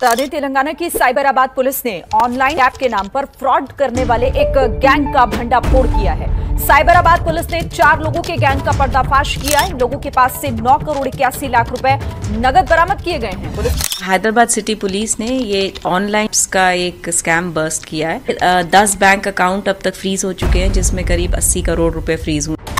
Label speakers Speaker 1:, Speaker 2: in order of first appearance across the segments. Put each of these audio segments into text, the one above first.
Speaker 1: तादे तेलंगाना की साइबराबाद पुलिस ने online app के नाम पर फ्रॉड करने वाले एक गैंग का भंडाफोड़ किया है साइबराबाद पुलिस ने चार लोगों के गैंग का पर्दाफाश किया इन लोगों के पास से 9 करोड़ इक्यासी लाख रुपए नगद बरामद किए गए हैं पुलिस हैदराबाद सिटी पुलिस ने ये ऑनलाइन का एक स्कैम बर्स्ट किया है दस बैंक अकाउंट अब तक फ्रीज हो चुके हैं जिसमें करीब अस्सी करोड़ रूपए फ्रीज हुए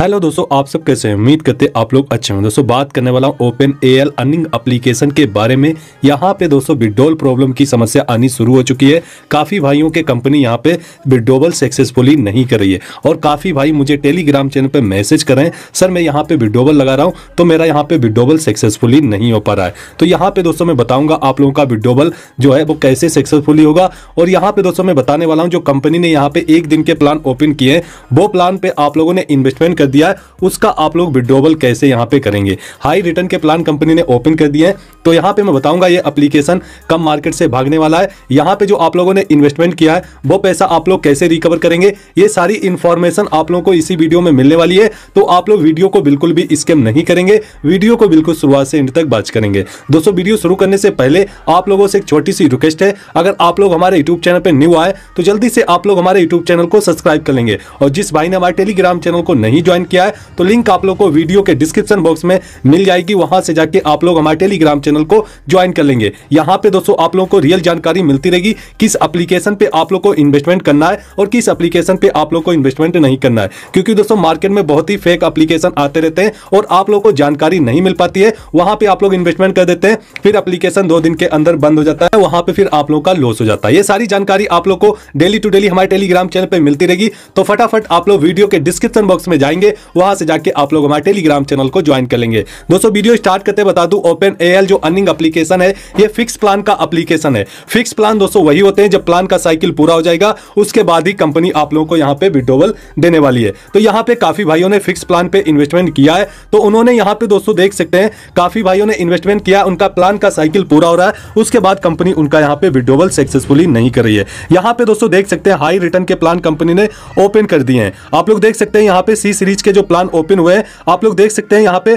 Speaker 1: हेलो दोस्तों आप सब कैसे हैं उम्मीद करते हैं आप लोग अच्छे हैं दोस्तों बात करने वाला हूँ open A L earning application के बारे में यहाँ पे दोस्तों विड्रोल प्रॉब्लम की समस्या आनी शुरू हो चुकी है काफ़ी भाइयों के कंपनी यहाँ पे विड्रोवल सक्सेसफुली नहीं कर रही है और काफ़ी भाई मुझे टेलीग्राम चैनल पर मैसेज कर रहे हैं सर मैं यहाँ पर विड्रोवल लगा रहा हूँ तो मेरा यहाँ पर विड्रोवल सक्सेसफुली नहीं हो पा रहा है तो यहाँ पर दोस्तों मैं बताऊँगा आप लोगों का विड्रोवल जो है वो कैसे सक्सेसफुली होगा और यहाँ पर दोस्तों मैं बताने वाला हूँ जो कंपनी ने यहाँ पर एक दिन के प्लान ओपन किए हैं वो प्लान पर आप लोगों ने इन्वेस्टमेंट कर कर दिया है उसका आप लोग विड्रोवल कैसे यहाँ पे करेंगे हाई रिटर्न के प्लान कंपनी ने ओपन कर दिए हैं तो यहाँ पे मैं बताऊंगा ये अप्लीकेशन कम मार्केट से भागने वाला है यहाँ पे जो आप लोगों ने इन्वेस्टमेंट किया है वो पैसा आप लोग कैसे रिकवर करेंगे ये सारी इन्फॉर्मेशन आप लोगों को इसी वीडियो में मिलने वाली है तो आप लोग वीडियो को बिल्कुल भी स्कैम नहीं करेंगे वीडियो को बिल्कुल शुरुआत से इंड तक बात करेंगे दोस्तों वीडियो शुरू करने से पहले आप लोगों से एक छोटी सी रिक्वेस्ट है अगर आप लोग हमारे यूट्यूब चैनल पर न्यू आए तो जल्दी से आप लोग हमारे यूट्यूब चैनल को सब्सक्राइब कर लेंगे और जिस भाई ने हमारे टेलीग्राम चैनल को नहीं ज्वाइन ज्वाइन किया है तो लिंक आप लोग को वीडियो के डिस्क्रिप्शन बॉक्स में मिल जाएगी वहां से जाके आप लोग हमारे टेलीग्राम चैनल को ज्वाइन कर लेंगे यहाँ पे दोस्तों आप लोगों को रियल जानकारी मिलती रहेगी किस अप्लीकेशन पे आप लोग को इन्वेस्टमेंट करना है और किस अप्लीकेशन पे आप लोग को इन्वेस्टमेंट नहीं करना है क्योंकि दोस्तों मार्केट में बहुत ही फेक अप्लीकेशन आते रहते हैं और आप लोग को जानकारी नहीं मिल पाती है वहां पर आप लोग इन्वेस्टमेंट कर देते हैं फिर अप्लीकेशन दो दिन के अंदर बंद हो जाता है वहां पर फिर आप लोग का लॉस हो जाता है ये सारी जानकारी आप लोग को डेली टू डेली हमारे टेलीग्राम चैनल पर मिलती रहेगी तो फटाफट आप लोग वीडियो के डिस्क्रिप्शन बॉक्स में जाएंगे जाएंगे वहां से जाके आप लोग हमारे टेलीग्राम चैनल को ज्वाइन कर लेंगे दोस्तों वीडियो स्टार्ट करते बता दू ओपन ए जो अर्निंग अपलीकेशन है ये फिक्स प्लान का एप्लीकेशन है फिक्स प्लान दोस्तों वही होते हैं जब प्लान का साइकिल पूरा हो जाएगा उसके बाद ही कंपनी आप लोगों को यहाँ पे विड्रोवल देने वाली है तो यहाँ पे काफी भाइयों ने फिक्स प्लान पे इन्वेस्टमेंट किया है तो उन्होंने यहाँ पे दोस्तों देख सकते हैं काफी भाइयों ने इन्वेस्टमेंट किया उनका प्लान का साइकिल पूरा हो रहा है उसके बाद कंपनी उनका यहाँ पे विड्रोवल सक्सेसफुली नहीं कर रही है यहाँ पे दोस्तों देख सकते हैं हाई रिटर्न के प्लान कंपनी ने ओपन कर दिए हैं आप लोग देख सकते हैं यहाँ पे सी सीरीज के जो प्लान ओपन हुए हैं आप लोग देख सकते हैं यहाँ पे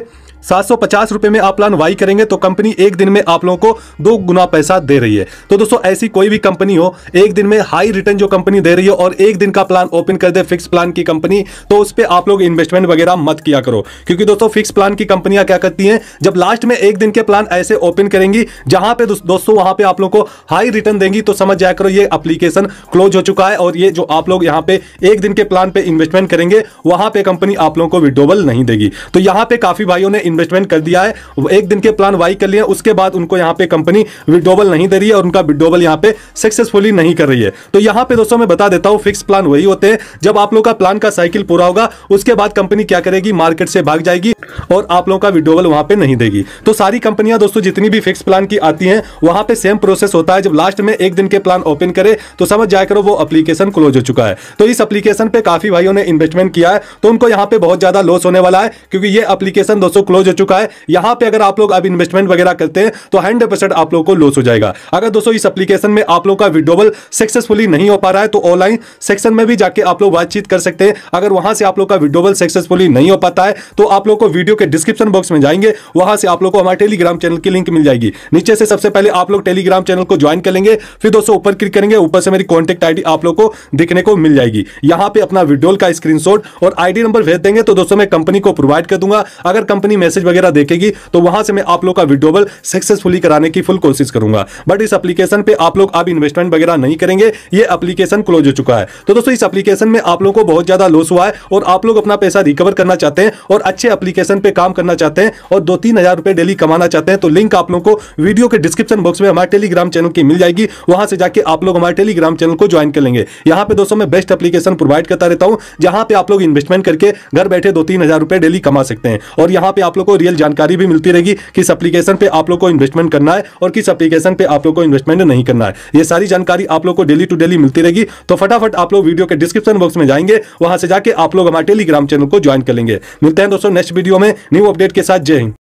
Speaker 1: सात सौ पचास रुपए में आप प्लान वाई करेंगे तो कंपनी एक दिन में आप लोगों को दो गुना पैसा दे रही है तो दोस्तों ऐसी कोई भी कंपनी हो एक दिन में हाई रिटर्न जो कंपनी दे रही है और एक दिन का प्लान ओपन कर दे फिक्स प्लान की कंपनी तो उस पर आप लोग इन्वेस्टमेंट वगैरह मत किया करो क्योंकि दोस्तों फिक्स प्लान की कंपनियां क्या करती है जब लास्ट में एक दिन के प्लान ऐसे ओपन करेंगी जहां पे दोस्तों वहां पे आप लोग को हाई रिटर्न देंगी तो समझ जाया करो ये अप्लीकेशन क्लोज हो चुका है और ये जो आप लोग यहाँ पे एक दिन के प्लान पे इन्वेस्टमेंट करेंगे वहां पर कंपनी आप लोगों को विड्रोवल नहीं देगी तो यहाँ पे काफी भाइयों ने इन्वेस्टमेंट कर दिया है एक दिन के प्लान वाई कर लिया उसके बाद उनको यहाँ पे कंपनी विड्रोवल नहीं दे रही है और उनका विड्रोवल यहाँ पे सक्सेसफुली नहीं कर रही है तो यहाँ पे दोस्तों मैं बता देता हूँ फिक्स प्लान वही होते हैं जब आप लोग का प्लान का साइकिल पूरा होगा उसके बाद कंपनी क्या करेगी मार्केट से भाग जाएगी और आप लोगों का विड्रोवल वहां पे नहीं देगी तो सारी कंपनियां दोस्तों जितनी भी फिक्स प्लान की आती हैं वहां पे सेम प्रोसेस होता है जब लास्ट में एक दिन के प्लान ओपन करे तो समझ जाए करो वो एप्लीकेशन क्लोज हो चुका है तो इस एप्लीकेशन पे काफी भाइयों ने इन्वेस्टमेंट किया है तो उनको यहाँ पे बहुत ज्यादा लॉस होने वाला है क्योंकि ये एप्लीकेशन दोस्तों क्लोज क्लोज हो चुका है यहां पे अगर आप लोग अब इन्वेस्टमेंट वगैरह करते हैं तो हंड्रेड परसेंट आप लोग को लॉस हो जाएगा अगर दोस्तों इस एप्लीकेशन में आप लोग का विड्रोवल सक्सेसफुली नहीं हो पा रहा है तो ऑनलाइन सेक्शन में भी जाके आप लोग बातचीत कर सकते हैं अगर वहां से आप लोग का विड्रोवल सक्सेसफुली नहीं हो पाता है तो आप लोग को वीडियो के डिस्क्रिप्शन बॉक्स में जाएंगे वहां से आप लोग को हमारे टेलीग्राम चैनल की लिंक मिल जाएगी नीचे से सबसे पहले आप लोग टेलीग्राम चैनल को ज्वाइन कर लेंगे फिर दोस्तों ऊपर क्लिक करेंगे ऊपर से मेरी कॉन्टेक्ट आईडी आप लोग को दिखने को मिल जाएगी यहां पे अपना विड्रोल का स्क्रीनशॉट और आईडी नंबर भेज देंगे तो दोस्तों मैं कंपनी को प्रोवाइड कर दूंगा अगर कंपनी में मैसेज वगैरह देखेगी तो वहां से मैं आप लोग का विड्रोवल सक्सेसफुली कराने की फुल कोशिश करूंगा बट इस एप्लीकेशन पे आप लोग अब इन्वेस्टमेंट वगैरह नहीं करेंगे ये अपलीकेशन क्लोज हो चुका है तो दोस्तों इस अपलीकेशन में आप लोग को बहुत ज्यादा लॉस हुआ है और आप लोग अपना पैसा रिकवर करना चाहते हैं और अच्छे एप्लीकेशन पे काम करना चाहते हैं और दो तीन हजार रुपए डेली कमाना चाहते हैं तो लिंक आप लोग को वीडियो के डिस्क्रिप्शन बॉक्स में हमारे टेलीग्राम चैनल की मिल जाएगी वहां से जाके आप लोग हमारे टेलीग्राम चैनल को ज्वाइन कर लेंगे यहां पे दोस्तों मैं बेस्ट एप्लीकेशन प्रोवाइड करता रहता हूँ जहां पे आप लोग इन्वेस्टमेंट करके घर बैठे दो तीन हजार रुपए डेली कमा सकते हैं और यहाँ पर आप लोग लोग को रियल जानकारी भी मिलती रहेगी किस अप्लीकेशन पर आप लोग को इन्वेस्टमेंट करना है और किस अप्लीकेशन पर आप लोग को इन्वेस्टमेंट नहीं करना है ये सारी जानकारी आप लोग को डेली टू डेली मिलती रहेगी तो फटाफट आप लोग वीडियो के डिस्क्रिप्शन बॉक्स में जाएंगे वहां से जाके आप लोग हमारे टेलीग्राम चैनल को ज्वाइन कर लेंगे मिलते हैं दोस्तों नेक्स्ट वीडियो में न्यू अपडेट के साथ जय हिंद